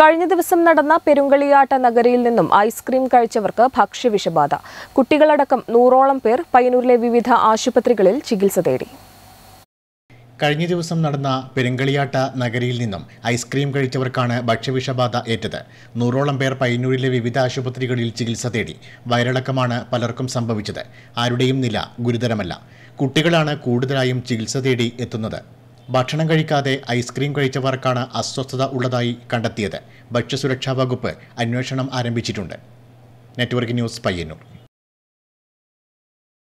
കഴിഞ്ഞ ദിവസം നടന്ന പെരുങ്കളിയാട്ട നഗരിയിൽ നിന്നും ഐസ്ക്രീം കഴിച്ചവർക്ക് ഭക്ഷ്യവിഷബാധ കുട്ടികളടക്കം നൂറോളം പേർ പയ്യന്നൂരിലെ വിവിധ ആശുപത്രികളിൽ ചികിത്സ തേടി കഴിഞ്ഞ ദിവസം നടന്ന പെരുങ്കളിയാട്ട നഗരിയിൽ നിന്നും ഐസ്ക്രീം കഴിച്ചവർക്കാണ് ഭക്ഷ്യവിഷബാധ ഏറ്റത് നൂറോളം പേർ പയ്യന്നൂരിലെ വിവിധ ആശുപത്രികളിൽ ചികിത്സ തേടി വയറിളക്കമാണ് പലർക്കും സംഭവിച്ചത് ആരുടെയും നില ഗുരുതരമല്ല കുട്ടികളാണ് കൂടുതലായും ചികിത്സ തേടി എത്തുന്നത് ഭക്ഷണം കഴിക്കാതെ ഐസ്ക്രീം കഴിച്ചവർക്കാണ് അസ്വസ്ഥത ഉള്ളതായി കണ്ടെത്തിയത് ഭക്ഷ്യസുരക്ഷാ വകുപ്പ് അന്വേഷണം ആരംഭിച്ചിട്ടുണ്ട് നെറ്റ്വർക്ക് ന്യൂസ് പയ്യന്നൂർ